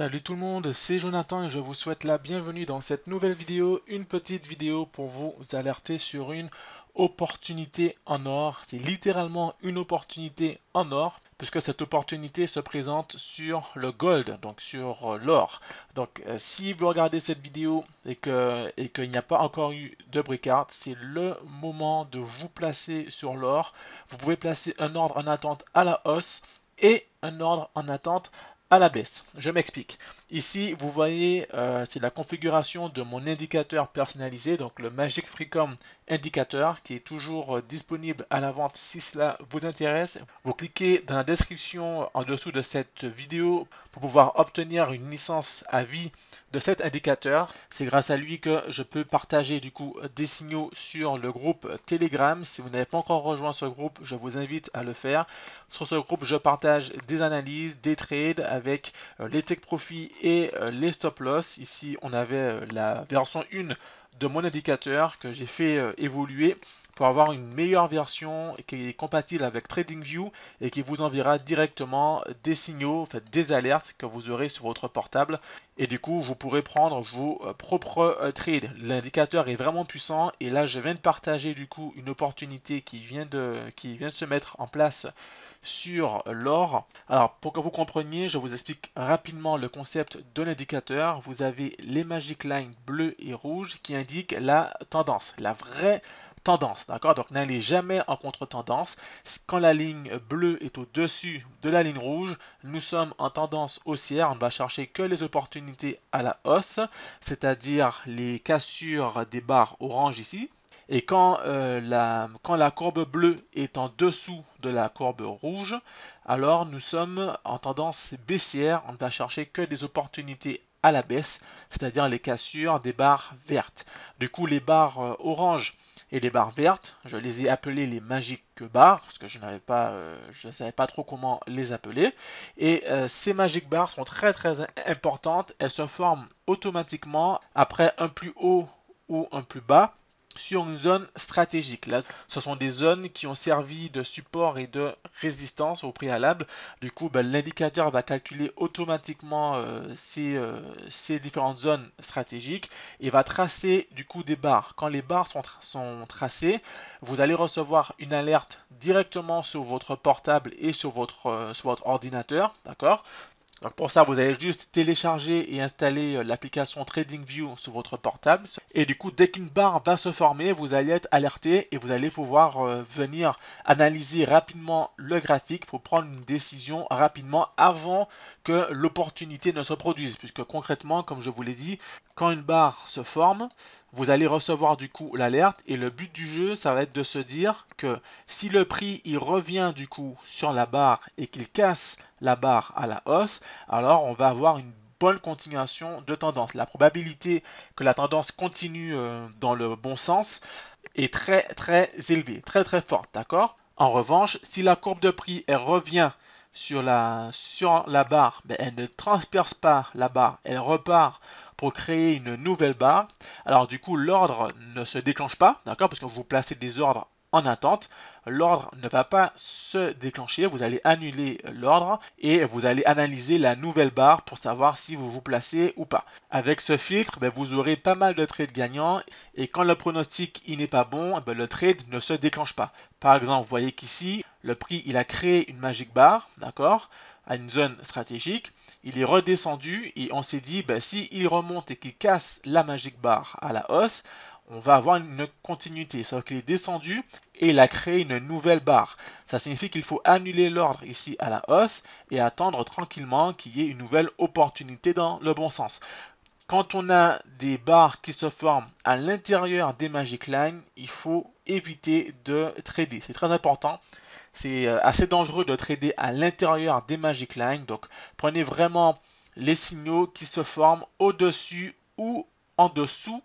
Salut tout le monde, c'est Jonathan et je vous souhaite la bienvenue dans cette nouvelle vidéo, une petite vidéo pour vous alerter sur une opportunité en or. C'est littéralement une opportunité en or puisque cette opportunité se présente sur le gold, donc sur l'or. Donc euh, si vous regardez cette vidéo et que et qu'il n'y a pas encore eu de bricard c'est le moment de vous placer sur l'or. Vous pouvez placer un ordre en attente à la hausse et un ordre en attente à la baisse. Je m'explique. Ici, vous voyez, euh, c'est la configuration de mon indicateur personnalisé, donc le Magic Freecom indicateur, qui est toujours euh, disponible à la vente si cela vous intéresse. Vous cliquez dans la description en dessous de cette vidéo pour pouvoir obtenir une licence à vie de cet indicateur. C'est grâce à lui que je peux partager du coup des signaux sur le groupe Telegram. Si vous n'avez pas encore rejoint ce groupe, je vous invite à le faire. Sur ce groupe, je partage des analyses, des trades avec euh, les Tech profits et euh, les stop loss. Ici, on avait euh, la version 1 de mon indicateur que j'ai fait évoluer avoir une meilleure version qui est compatible avec TradingView et qui vous enverra directement des signaux, des alertes que vous aurez sur votre portable. Et du coup, vous pourrez prendre vos euh, propres euh, trades. L'indicateur est vraiment puissant. Et là, je viens de partager du coup une opportunité qui vient de, qui vient de se mettre en place sur l'or. Alors, pour que vous compreniez, je vous explique rapidement le concept de l'indicateur. Vous avez les magic lines bleues et rouges qui indiquent la tendance, la vraie tendance. D'accord Donc n'allez jamais en contre-tendance. Quand la ligne bleue est au-dessus de la ligne rouge, nous sommes en tendance haussière. On va chercher que les opportunités à la hausse, c'est-à-dire les cassures des barres orange ici. Et quand, euh, la, quand la courbe bleue est en dessous de la courbe rouge, alors nous sommes en tendance baissière. On ne va chercher que des opportunités à la baisse, c'est-à-dire les cassures des barres vertes. Du coup, les barres euh, oranges et les barres vertes, je les ai appelées les magiques barres, parce que je n'avais pas, euh, je ne savais pas trop comment les appeler. Et euh, ces magiques barres sont très très importantes, elles se forment automatiquement après un plus haut ou un plus bas sur une zone stratégique. Là, ce sont des zones qui ont servi de support et de résistance au préalable. Du coup, ben, l'indicateur va calculer automatiquement euh, euh, ces, différentes zones stratégiques et va tracer du coup des barres. Quand les barres sont, sont tracées, vous allez recevoir une alerte directement sur votre portable et sur votre, euh, sur votre ordinateur. D'accord donc pour ça, vous allez juste télécharger et installer euh, l'application TradingView sur votre portable. Et du coup, dès qu'une barre va se former, vous allez être alerté et vous allez pouvoir euh, venir analyser rapidement le graphique pour prendre une décision rapidement avant que l'opportunité ne se produise. Puisque concrètement, comme je vous l'ai dit, quand une barre se forme, vous allez recevoir du coup l'alerte et le but du jeu, ça va être de se dire que si le prix il revient du coup sur la barre et qu'il casse la barre à la hausse, alors on va avoir une bonne continuation de tendance. La probabilité que la tendance continue euh, dans le bon sens est très très élevée, très très forte, d'accord En revanche, si la courbe de prix elle revient sur la, sur la barre, ben, elle ne transperce pas la barre, elle repart pour créer une nouvelle barre. Alors du coup, l'ordre ne se déclenche pas, d'accord Parce que vous placez des ordres en attente, l'ordre ne va pas se déclencher, vous allez annuler l'ordre et vous allez analyser la nouvelle barre pour savoir si vous vous placez ou pas. Avec ce filtre, ben, vous aurez pas mal de trades gagnants et quand le pronostic n'est pas bon, ben, le trade ne se déclenche pas. Par exemple, vous voyez qu'ici, le prix, il a créé une magic bar, d'accord, à une zone stratégique. Il est redescendu et on s'est dit, bah, si il remonte et qu'il casse la magic bar à la hausse, on va avoir une continuité. Sauf qu'il est descendu et il a créé une nouvelle barre. Ça signifie qu'il faut annuler l'ordre ici à la hausse et attendre tranquillement qu'il y ait une nouvelle opportunité dans le bon sens. Quand on a des barres qui se forment à l'intérieur des Magic Lines, il faut éviter de trader. C'est très important c'est euh, assez dangereux de trader à l'intérieur des Magic Lines. Donc prenez vraiment les signaux qui se forment au-dessus ou en dessous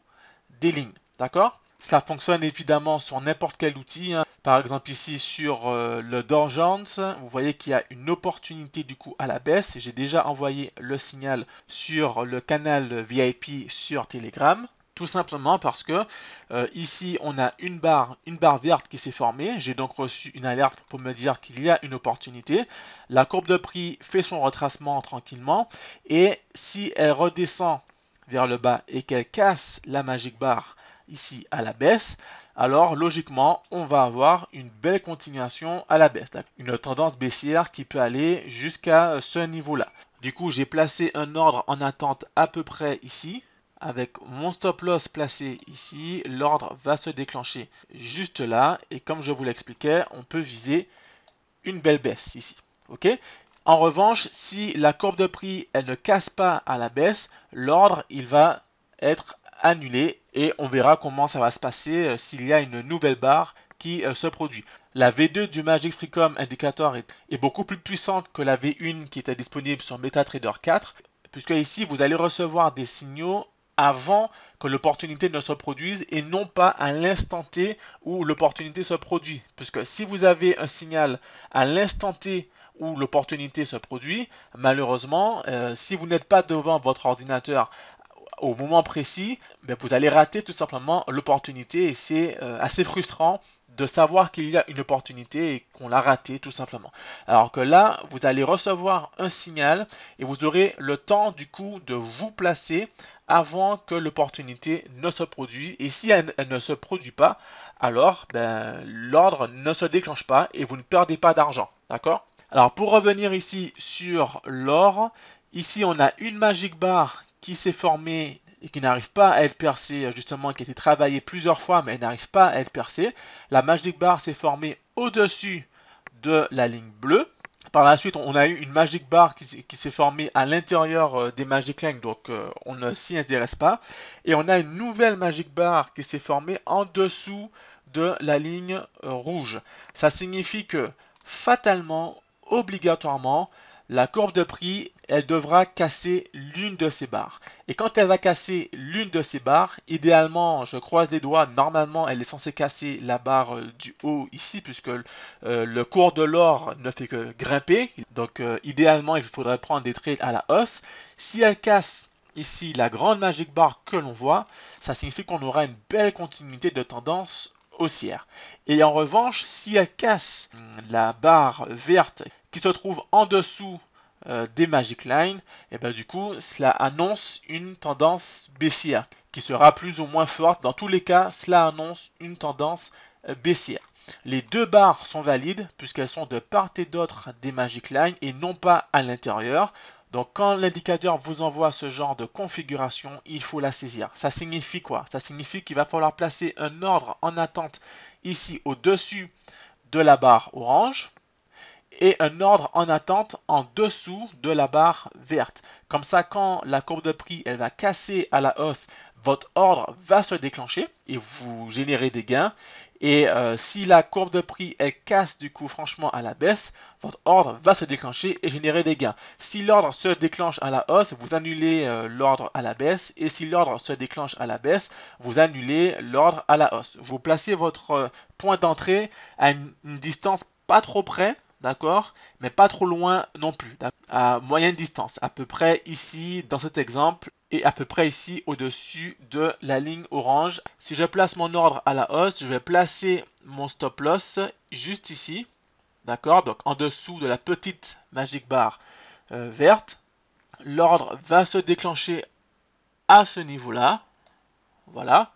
des lignes. D'accord Cela fonctionne évidemment sur n'importe quel outil. Hein. Par exemple ici sur euh, le Dorjans, vous voyez qu'il y a une opportunité du coup à la baisse. J'ai déjà envoyé le signal sur le canal VIP sur Telegram. Tout simplement parce que euh, ici on a une barre, une barre verte qui s'est formée. J'ai donc reçu une alerte pour me dire qu'il y a une opportunité. La courbe de prix fait son retracement tranquillement et si elle redescend vers le bas et qu'elle casse la magic bar ici à la baisse, alors logiquement on va avoir une belle continuation à la baisse, une tendance baissière qui peut aller jusqu'à euh, ce niveau-là. Du coup j'ai placé un ordre en attente à peu près ici, avec mon stop loss placé ici, l'ordre va se déclencher juste là. Et comme je vous l'expliquais, on peut viser une belle baisse ici. ok en revanche, si la courbe de prix, elle ne casse pas à la baisse, l'ordre, il va être annulé et on verra comment ça va se passer euh, s'il y a une nouvelle barre qui euh, se produit. La V2 du Magic Freecom Indicator est, beaucoup plus puissante que la V1 qui était disponible sur MetaTrader 4 puisque ici vous allez recevoir des signaux avant que l'opportunité ne se produise et non pas à l'instant T où l'opportunité se produit. Puisque si vous avez un signal à l'instant T où l'opportunité se produit, malheureusement, euh, si vous n'êtes pas devant votre ordinateur au moment précis, ben, vous allez rater tout simplement l'opportunité et c'est euh, assez frustrant de savoir qu'il y a une opportunité et qu'on l'a ratée tout simplement. Alors que là, vous allez recevoir un signal et vous aurez le temps du coup de vous placer avant que l'opportunité ne se produise. Et si elle, ne se produit pas, alors ben, l'ordre ne se déclenche pas et vous ne perdez pas d'argent. D'accord Alors pour revenir ici sur l'or, ici on a une magic bar qui s'est formée et qui n'arrive pas à être percée, justement, qui a été travaillé plusieurs fois, mais n'arrive pas à être percée. La Magic Bar s'est formée au-dessus de la ligne bleue. Par la suite, on a eu une Magic Bar qui, s'est formée à l'intérieur euh, des Magic Lines, donc euh, on ne s'y intéresse pas. Et on a une nouvelle Magic Bar qui s'est formée en dessous de la ligne euh, rouge. Ça signifie que fatalement, obligatoirement, la courbe de prix, elle devra casser l'une de ces barres. Et quand elle va casser l'une de ces barres, idéalement, je croise les doigts, normalement, elle est censée casser la barre euh, du haut ici, puisque euh, le cours de l'or ne fait que grimper. Donc, euh, idéalement, il faudrait prendre des trades à la hausse. Si elle casse ici la grande magic barre que l'on voit, ça signifie qu'on aura une belle continuité de tendance et en revanche, si elle casse hmm, la barre verte qui se trouve en dessous euh, des Magic Lines, et eh ben, du coup, cela annonce une tendance baissière qui sera plus ou moins forte. Dans tous les cas, cela annonce une tendance euh, baissière. Les deux barres sont valides puisqu'elles sont de part et d'autre des Magic Lines et non pas à l'intérieur. Donc quand l'indicateur vous envoie ce genre de configuration, il faut la saisir. Ça signifie quoi Ça signifie qu'il va falloir placer un ordre en attente ici au-dessus de la barre orange et un ordre en attente en dessous de la barre verte. Comme ça, quand la courbe de prix elle va casser à la hausse votre ordre va se déclencher et vous générez des gains. Et euh, si la courbe de prix elle casse du coup franchement à la baisse, votre ordre va se déclencher et générer des gains. Si l'ordre se déclenche à la hausse, vous annulez euh, l'ordre à la baisse. Et si l'ordre se déclenche à la baisse, vous annulez l'ordre à la hausse. Vous placez votre euh, point d'entrée à une, distance pas trop près, d'accord, mais pas trop loin non plus. d'accord à moyenne distance, à peu près ici dans cet exemple et à peu près ici au-dessus de la ligne orange. Si je place mon ordre à la hausse, je vais placer mon stop loss juste ici, d'accord Donc en dessous de la petite magic bar euh, verte. L'ordre va se déclencher à ce niveau-là, voilà.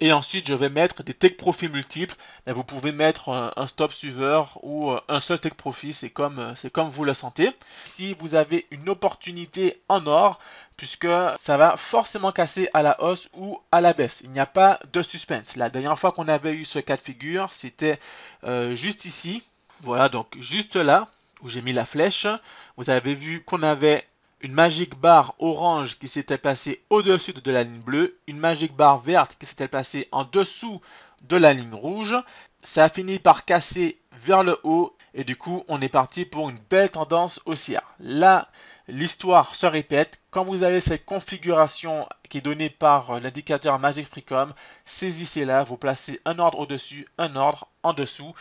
Et ensuite, je vais mettre des take profits multiples. Ben, vous pouvez mettre un, stop suiveur ou euh, un seul take profit, c'est comme, euh, c'est comme vous le sentez. Si vous avez une opportunité en or, puisque ça va forcément casser à la hausse ou à la baisse. Il n'y a pas de suspense. La dernière fois qu'on avait eu ce cas de figure, c'était euh, juste ici. Voilà, donc juste là où j'ai mis la flèche. Vous avez vu qu'on avait une magique barre orange qui s'était placée au-dessus de la ligne bleue, une magique barre verte qui s'était placée en dessous de la ligne rouge. Ça a fini par casser vers le haut et du coup on est parti pour une belle tendance haussière. Là l'histoire se répète, quand vous avez cette configuration qui est donnée par l'indicateur Magic Freecom, saisissez-la, vous placez un ordre au-dessus, un ordre en dessous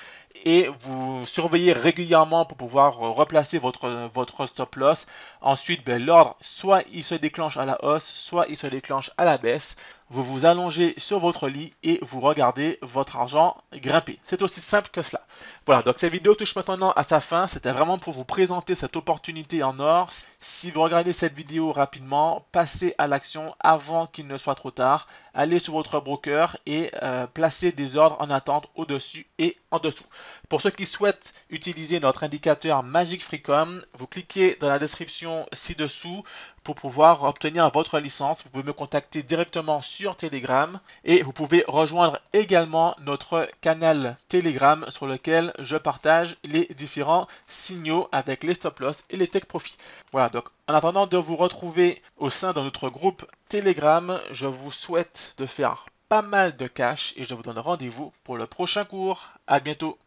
et vous surveillez régulièrement pour pouvoir replacer votre, votre stop loss. Ensuite, ben, l'ordre, soit il se déclenche à la hausse, soit il se déclenche à la baisse. Vous vous allongez sur votre lit et vous regardez votre argent grimper. C'est aussi simple que cela. Voilà, donc cette vidéo touche maintenant à sa fin. C'était vraiment pour vous présenter cette opportunité en or. Si vous regardez cette vidéo rapidement, passez à l'action avant qu'il ne soit trop tard. Allez sur votre broker et euh, placez des ordres en attente au-dessus et en dessous. Pour ceux qui souhaitent utiliser notre indicateur Magic Freecom, vous cliquez dans la description ci-dessous pour pouvoir obtenir votre licence. Vous pouvez me contacter directement sur Telegram et vous pouvez rejoindre également notre canal Telegram sur lequel je partage les différents signaux avec les stop loss et les tech profits. Voilà, donc en attendant de vous retrouver au sein de notre groupe Telegram, je vous souhaite de faire pas mal de cash et je vous donne rendez-vous pour le prochain cours. A bientôt.